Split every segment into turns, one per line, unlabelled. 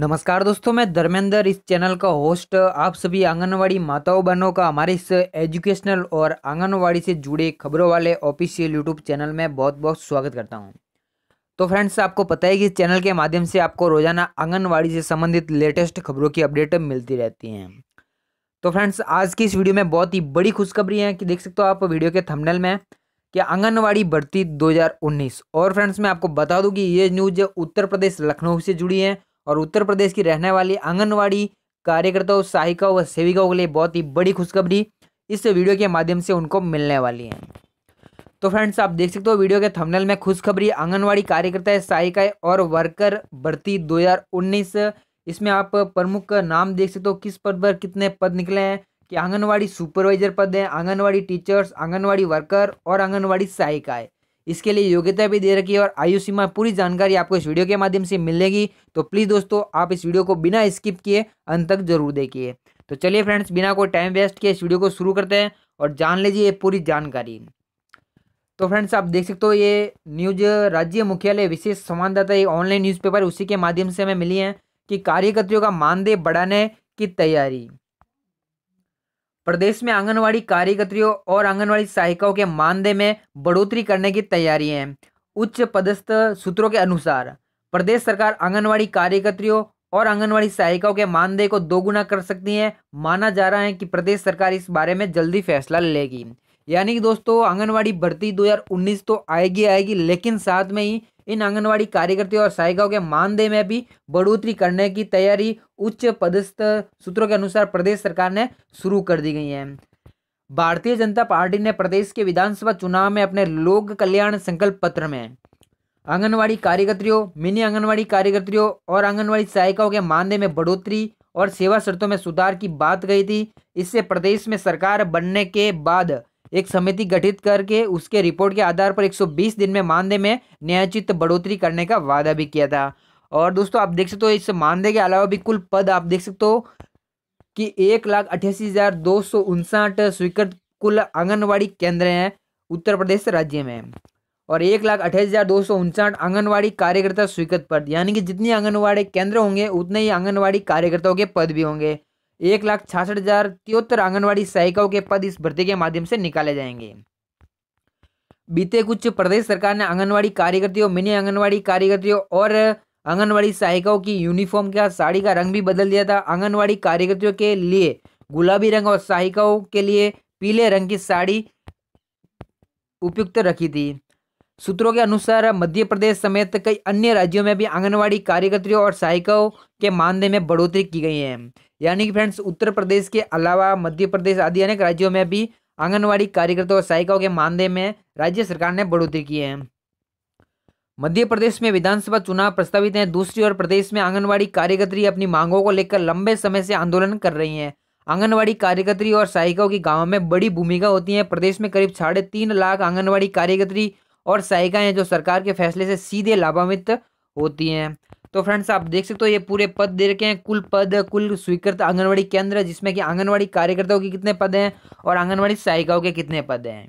नमस्कार दोस्तों मैं धर्मेंद्र इस चैनल का होस्ट आप सभी आंगनवाड़ी माताओं बहनों का हमारे इस एजुकेशनल और आंगनवाड़ी से जुड़े खबरों वाले ऑफिशियल यूट्यूब चैनल में बहुत बहुत स्वागत करता हूं तो फ्रेंड्स आपको पता है कि इस चैनल के माध्यम से आपको रोजाना आंगनवाड़ी से संबंधित लेटेस्ट खबरों की अपडेट मिलती रहती हैं तो फ्रेंड्स आज की इस वीडियो में बहुत ही बड़ी खुशखबरी है कि देख सकते हो आप वीडियो के थमनल में कि आंगनवाड़ी भर्ती 2019 और फ्रेंड्स मैं आपको बता दूं कि ये न्यूज़ उत्तर प्रदेश लखनऊ से जुड़ी है और उत्तर प्रदेश की रहने वाली आंगनवाड़ी कार्यकर्ताओं सहायिकाओं व सेविकाओं के लिए बहुत ही बड़ी खुशखबरी इस वीडियो के माध्यम से उनको मिलने वाली है तो फ्रेंड्स आप देख सकते हो वीडियो के थंबनेल में खुशखबरी आंगनवाड़ी कार्यकर्ता सहायिकाएं और वर्कर भर्ती 2019 इसमें आप प्रमुख नाम देख सकते हो किस पद पर कितने पद निकले हैं कि आंगनवाड़ी सुपरवाइजर पद हैं आंगनवाड़ी टीचर्स आंगनवाड़ी वर्कर और आंगनवाड़ी सहायिकाएं इसके लिए योग्यता भी दे रखी है और आयु सीमा पूरी जानकारी आपको इस वीडियो के माध्यम से मिलेगी तो प्लीज़ दोस्तों आप इस वीडियो को बिना स्किप किए अंत तक जरूर देखिए तो चलिए फ्रेंड्स बिना कोई टाइम वेस्ट किए इस वीडियो को शुरू करते हैं और जान लीजिए ये पूरी जानकारी तो फ्रेंड्स आप देख सकते हो ये न्यूज राज्य मुख्यालय विशेष संवाददाता ये ऑनलाइन न्यूज़पेपर उसी के माध्यम से हमें मिली है कि कार्यकर्तियों का मानदेय बढ़ाने की तैयारी प्रदेश में आंगनवाड़ी कार्यकर्तियों और आंगनवाड़ी सहायिकाओं के मानदेय में बढ़ोतरी करने की तैयारी है उच्च पदस्थ सूत्रों के अनुसार प्रदेश सरकार आंगनवाड़ी कार्यकर्तियों और आंगनवाड़ी सहायिकाओं के मानदेय को दोगुना कर सकती है माना जा रहा है कि प्रदेश सरकार इस बारे में जल्दी फैसला लेगी यानी कि दोस्तों आंगनवाड़ी भर्ती 2019 तो आएगी आएगी लेकिन साथ में ही इन आंगनवाड़ी कार्यकर्ताओं और सहायिकाओं के मानदेय में भी बढ़ोतरी करने की तैयारी उच्च पदस्थ सूत्रों के अनुसार प्रदेश सरकार ने शुरू कर दी गई है भारतीय जनता पार्टी ने प्रदेश के विधानसभा चुनाव में अपने लोक कल्याण संकल्प पत्र में आंगनवाड़ी कार्यकर्तियों मिनी आंगनवाड़ी कार्यकर्तियों और आंगनवाड़ी सहायिकाओं के मानदेय में बढ़ोतरी और सेवा शर्तों में सुधार की बात कही थी इससे प्रदेश में सरकार बनने के बाद एक समिति गठित करके उसके रिपोर्ट के आधार पर 120 दिन में मानदेय में न्यायचित बढ़ोतरी करने का वादा भी किया था और दोस्तों आप देख सकते हो इस मानदेय के अलावा भी कुल पद आप देख सकते हो कि एक लाख अट्ठासी हज़ार दो सौ उनसठ स्वीकृत कुल आंगनवाड़ी केंद्र हैं उत्तर प्रदेश राज्य में और एक लाख अट्ठाईस हज़ार दो सौ उनसठ आंगनबाड़ी कार्यकर्ता स्वीकृत पद यानी कि जितनी आंगनबाड़ी केंद्र होंगे उतने ही आंगनबाड़ी कार्यकर्ताओं के पद भी होंगे एक लाख छियासठ हजार तिहत्तर आंगनबाड़ी सहायिकाओं के पद इस भर्ती के माध्यम से निकाले जाएंगे बीते कुछ प्रदेश सरकार ने आंगनबाड़ी कार्यकर्तियों मिनी आंगनबाड़ी कार्यकर्तियों और आंगनबाड़ी सहायिकाओं की यूनिफॉर्म का साड़ी का रंग भी बदल दिया था आंगनबाड़ी कार्यकर्तियों के लिए गुलाबी रंग और सहायिकाओं के लिए पीले रंग की साड़ी उपयुक्त रखी थी सूत्रों के अनुसार मध्य प्रदेश समेत कई अन्य राज्यों में भी आंगनवाड़ी कार्यकर्तियों और सहायिकाओं के मानदेय में बढ़ोतरी की गई है यानी कि फ्रेंड्स उत्तर प्रदेश के अलावा मध्य प्रदेश आदि अनेक राज्यों में भी आंगनवाड़ी कार्यकर्ताओं और सहायिकाओं के मानदेय में राज्य सरकार ने बढ़ोतरी की है मध्य प्रदेश में विधानसभा चुनाव प्रस्तावित हैं दूसरी ओर प्रदेश में आंगनवाड़ी कार्यकर्त्री अपनी मांगों को लेकर लंबे समय से आंदोलन कर रही हैं आंगनवाड़ी कार्यकर्त्री और सहायिकाओं की गाँव में बड़ी भूमिका होती है प्रदेश में करीब साढ़े तीन लाख आंगनवाड़ी कार्यकर्त्री और सहायिकाएं जो सरकार के फैसले से सीधे लाभान्वित होती हैं तो फ्रेंड्स आप देख सकते हो ये पूरे पद दे रखे हैं कुल पद कुल स्वीकृत आंगनबाड़ी केंद्र जिसमें कि आंगनबाड़ी कार्यकर्ताओं के कितने पद हैं और आंगनबाड़ी सहायिकाओं के कितने पद हैं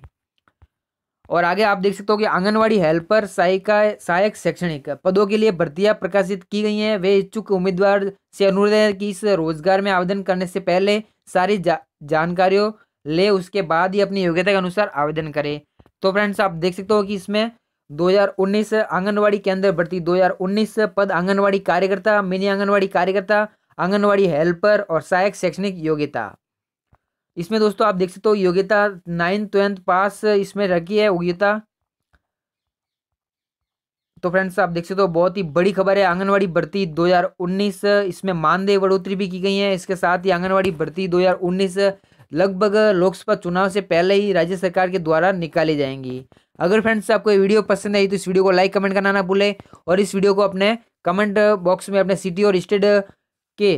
और आगे आप देख सकते हो कि आंगनवाड़ी हेल्पर सहायिका सहायक शैक्षणिक पदों के लिए भर्तियां प्रकाशित की गई हैं वे इच्छुक उम्मीदवार से अनुरोध है कि इस रोजगार में आवेदन करने से पहले सारी जा, जानकारियों ले उसके बाद ही अपनी योग्यता के अनुसार आवेदन करें तो फ्रेंड्स आप देख सकते हो कि इसमें 2019 आंगनवाड़ी आंगनबाड़ी केंद्र भर्ती 2019 पद आंगनवाड़ी कार्यकर्ता मिनी आंगनवाड़ी कार्यकर्ता आंगनवाड़ी हेल्पर और सहायक शैक्षणिक योग्यता इसमें दोस्तों आप देख सकते हो योग्यता नाइन्थ ट्वेल्थ पास इसमें रखी है योग्यता तो फ्रेंड्स आप देख सकते हो बहुत ही बड़ी खबर है आंगनवाड़ी भर्ती 2019 इसमें मानदेय बढ़ोतरी भी की गई है इसके साथ ही आंगनवाड़ी भर्ती 2019 लगभग लोकसभा चुनाव से पहले ही राज्य सरकार के द्वारा निकाली जाएंगी अगर फ्रेंड्स आपको ये वीडियो पसंद आई तो इस वीडियो को लाइक कमेंट करना ना भूलें और इस वीडियो को अपने कमेंट बॉक्स में अपने सिटी और स्टेट के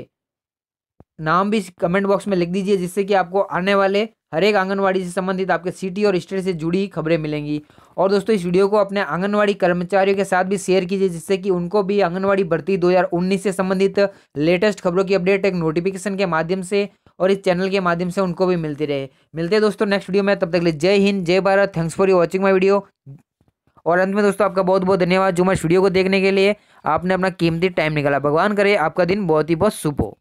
नाम भी कमेंट बॉक्स में लिख दीजिए जिससे कि आपको आने वाले हर एक आंगनवाड़ी से संबंधित आपके सिटी और स्टेट से जुड़ी खबरें मिलेंगी और दोस्तों इस वीडियो को अपने आंगनवाड़ी कर्मचारियों के साथ भी शेयर कीजिए जिससे कि उनको भी आंगनवाड़ी भर्ती 2019 से संबंधित लेटेस्ट खबरों की अपडेट एक नोटिफिकेशन के माध्यम से और इस चैनल के माध्यम से उनको भी मिलती रहे मिलते हैं दोस्तों नेक्स्ट वीडियो में तब तक लिए जय हिंद जय Bharat thanks for you watching my video और अंत में दोस्तों आपका बहुत बहुत धन्यवाद जो मैं वीडियो को देखने के लिए आपने अपना कीमती टाइम निकाला भगवान करे आपका दिन बहुत ही बहुत शुभ हो